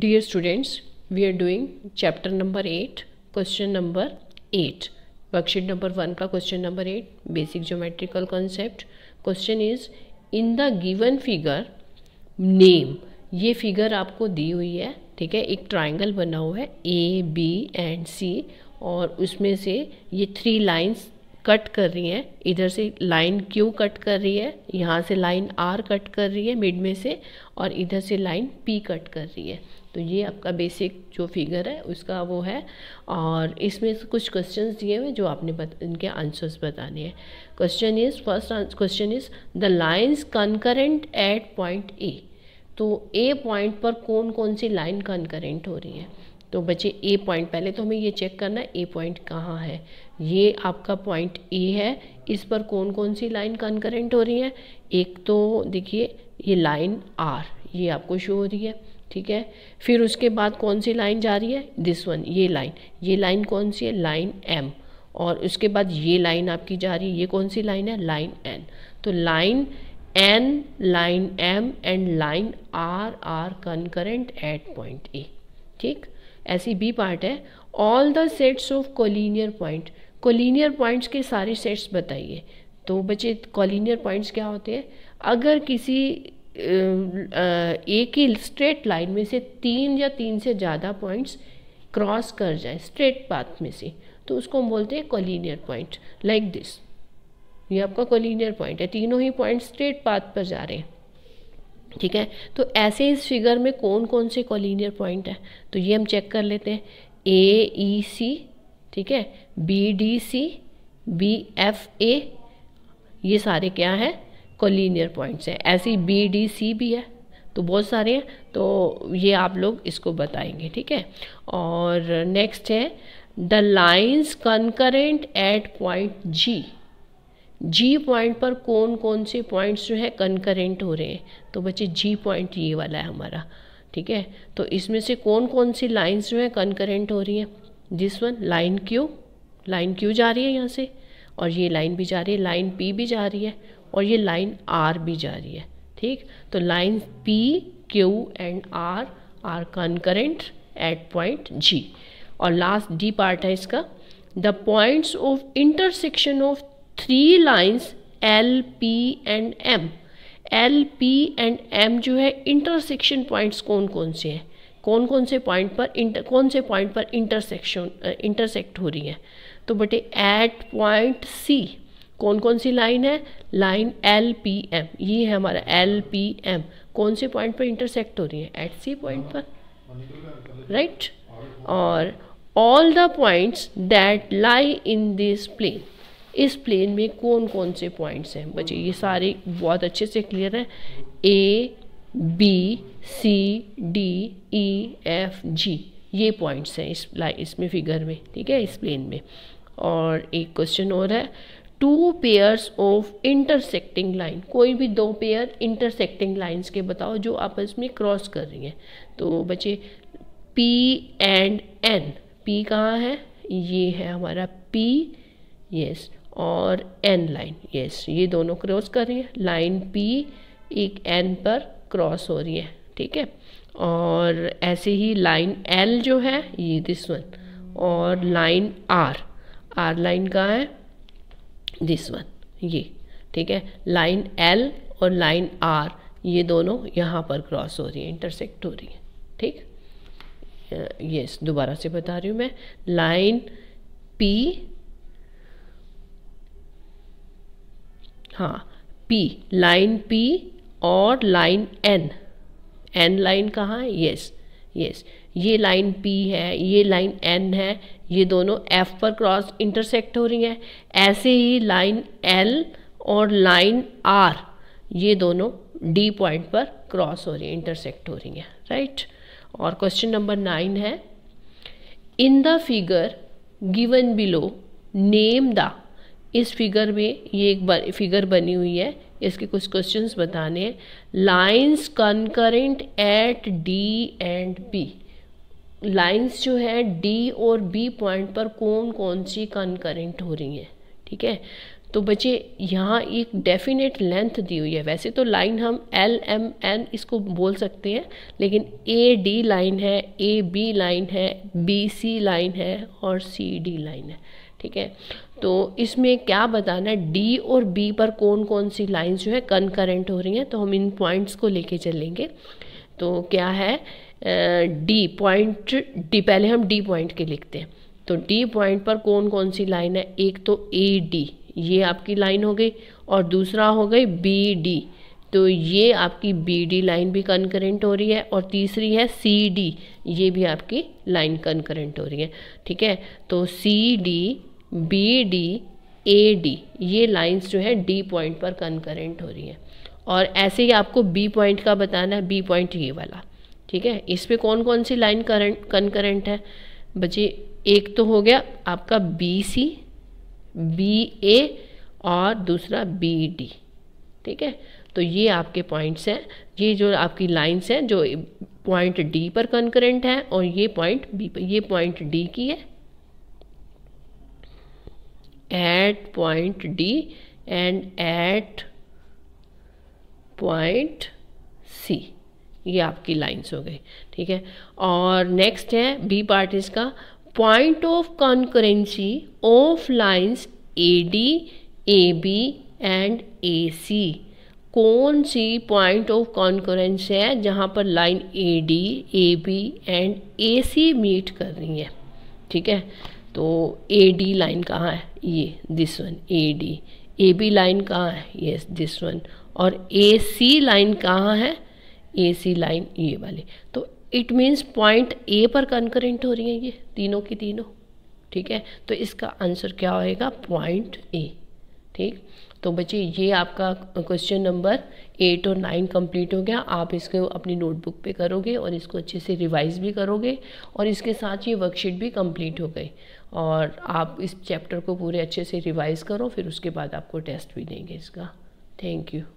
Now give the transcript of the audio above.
dear students we are doing chapter number eight question number eight worksheet number one का question number eight basic geometrical concept question is in the given figure name ये figure आपको दी हुई है ठीक है एक triangle बना हुआ है ए बी एंड सी और उसमें से ये थ्री लाइन्स कट कर रही हैं इधर से लाइन क्यू कट कर रही है यहाँ से लाइन आर कट कर रही है मिड में से और इधर से लाइन पी कट कर रही है तो ये आपका बेसिक जो फिगर है उसका वो है और इसमें से कुछ क्वेश्चन दिए हुए जो आपने बत, इनके आंसर्स बताने हैं question is first question is the lines concurrent at point A तो ए पॉइंट पर कौन कौन सी लाइन कनकरेंट हो रही है तो बच्चे ए पॉइंट पहले तो हमें ये चेक करना है ए पॉइंट कहाँ है ये आपका पॉइंट ए है इस पर कौन कौन सी लाइन कनकरेंट हो रही है एक तो देखिए ये लाइन आर ये आपको शो हो रही है ठीक है फिर उसके बाद कौन सी लाइन जा रही है दिस वन ये लाइन ये लाइन कौन सी है लाइन एम और उसके बाद ये लाइन आपकी जा रही है ये कौन सी लाइन है लाइन एन तो line N line M and line R R concurrent at point A ठीक ऐसी बी पार्ट है all the sets of collinear point collinear points के सारे सेट्स बताइए तो बच्चे कोलिनियर पॉइंट्स क्या होते हैं अगर किसी एक ही स्ट्रेट लाइन में से तीन या तीन से ज़्यादा पॉइंट्स क्रॉस कर जाए स्ट्रेट पाथ में से तो उसको हम बोलते हैं कॉलिनियर पॉइंट लाइक दिस ये आपका कॉलिनियर पॉइंट है तीनों ही पॉइंट स्ट्रेट पाथ पर जा रहे हैं ठीक है तो ऐसे इस फिगर में कौन कौन से कॉलिनियर पॉइंट है तो ये हम चेक कर लेते हैं ए ई सी ठीक है B D C B F A ये सारे क्या हैं कोलिनियर पॉइंट्स हैं ऐसे ही बी डी सी भी है तो बहुत सारे हैं तो ये आप लोग इसको बताएंगे ठीक है और नेक्स्ट है the lines concurrent at point G G point पर कौन कौन से पॉइंट्स जो है कनकरेंट हो रहे हैं तो बच्चे जी पॉइंट ये वाला है हमारा ठीक है तो इसमें से कौन कौन सी लाइन्स जो है कनकरेंट हो रही हैं जिस one line Q line Q जा रही है यहाँ से और ये लाइन भी जा रही है लाइन पी भी जा रही है और ये लाइन आर भी जा रही है ठीक तो line P Q and R R concurrent at point G और लास्ट डी पार्ट है इसका the points of intersection of three lines L P and M L P and M जो है इंटरसेक्शन पॉइंट्स कौन कौन से हैं कौन कौन से पॉइंट पर इंटर कौन से पॉइंट पर इंटरसेक्शन इंटरसेक्ट हो रही है तो बटे एट पॉइंट सी कौन कौन सी लाइन है लाइन एल पी एम ये है हमारा एल पी एम कौन से पॉइंट पर इंटरसेक्ट हो रही है एट सी पॉइंट पर राइट और all the points that lie in this plane इस प्लेन में कौन कौन से पॉइंट्स हैं बच्चे ये सारे बहुत अच्छे से क्लियर हैं A B C D E F G ये पॉइंट्स हैं इस इसमें फिगर में ठीक है इस प्लेन में और एक क्वेश्चन और है two pairs of intersecting line कोई भी दो पेयर इंटरसेक्टिंग लाइन्स के बताओ जो आपस में क्रॉस कर रही हैं तो बच्चे पी एंड एन पी कहाँ है ये है हमारा पी यस और एन लाइन यस ये दोनों क्रॉस कर रही है लाइन पी एक एन पर क्रॉस हो रही है ठीक है और ऐसे ही लाइन एल जो है ये दिस वन और लाइन आर आर लाइन कहाँ है दिस वन ये ठीक है लाइन एल और लाइन आर ये दोनों यहाँ पर क्रॉस हो रही है इंटरसेक्ट हो रही है ठीक यस दोबारा से बता रही हूँ मैं लाइन पी हाँ पी लाइन पी और लाइन एन एन लाइन कहाँ है यस यस ये लाइन पी है ये लाइन एन है ये दोनों एफ पर क्रॉस इंटरसेक्ट हो रही हैं ऐसे ही लाइन एल और लाइन आर ये दोनों डी पॉइंट पर क्रॉस हो रही हैं इंटरसेक्ट हो रही हैं राइट और क्वेश्चन नंबर नाइन है in the figure given below name the इस फिगर में ये एक फिगर बनी हुई है इसके कुछ क्वेश्चंस बताने हैं lines concurrent at D and B lines जो है डी और बी पॉइंट पर कौन कौन सी कंकरेंट हो रही हैं ठीक है तो बच्चे यहाँ एक डेफिनेट लेंथ दी हुई है वैसे तो लाइन हम एल एम एन इसको बोल सकते हैं लेकिन ए डी लाइन है ए बी लाइन है बी सी लाइन है और सी डी लाइन है ठीक है तो इसमें क्या बताना है डी और बी पर कौन कौन सी लाइंस जो है कनकरेंट हो रही हैं तो हम इन पॉइंट्स को लेके चलेंगे तो क्या है डी पॉइंट डी पहले हम डी पॉइंट के लिखते हैं तो डी पॉइंट पर कौन कौन सी लाइन है एक तो ए डी ये आपकी लाइन हो गई और दूसरा हो गई बी डी तो ये आपकी बी डी लाइन भी कनकरेंट हो रही है और तीसरी है सी डी ये भी आपकी लाइन कनकरेंट हो रही है ठीक है तो C D B D A D ये लाइंस जो है डी पॉइंट पर कनकरेंट हो रही हैं और ऐसे ही आपको बी पॉइंट का बताना है बी पॉइंट ये वाला ठीक है इस पर कौन कौन सी लाइन करंट कनकरेंट है बचे एक तो हो गया आपका बी सी बी ए और दूसरा बी डी ठीक है तो ये आपके पॉइंट्स हैं ये जो आपकी लाइंस हैं जो पॉइंट डी पर कनकरेंट है और ये पॉइंट बी पर ये पॉइंट डी की है at point D and at point C ये आपकी लाइंस हो गई ठीक है और नेक्स्ट है बी पार्ट इसका point of concurrency of lines A D A B and A C कौन सी पॉइंट ऑफ कॉन्करेंसी है जहाँ पर line A D A B and A C meet कर रही है ठीक है तो ए डी लाइन कहाँ है ये this one A D A B line कहाँ है ये दिस वन और ए सी लाइन कहाँ है ए सी लाइन ये वाली तो इट मीन्स पॉइंट ए पर कंकरेंट हो रही है ये तीनों की तीनों ठीक है तो इसका आंसर क्या होएगा पॉइंट ए ठीक तो बच्चे ये आपका क्वेश्चन नंबर एट और नाइन कंप्लीट हो गया आप इसको अपनी नोटबुक पे करोगे और इसको अच्छे से रिवाइज भी करोगे और इसके साथ ये वर्कशीट भी कंप्लीट हो गई और आप इस चैप्टर को पूरे अच्छे से रिवाइज करो फिर उसके बाद आपको टेस्ट भी देंगे इसका थैंक यू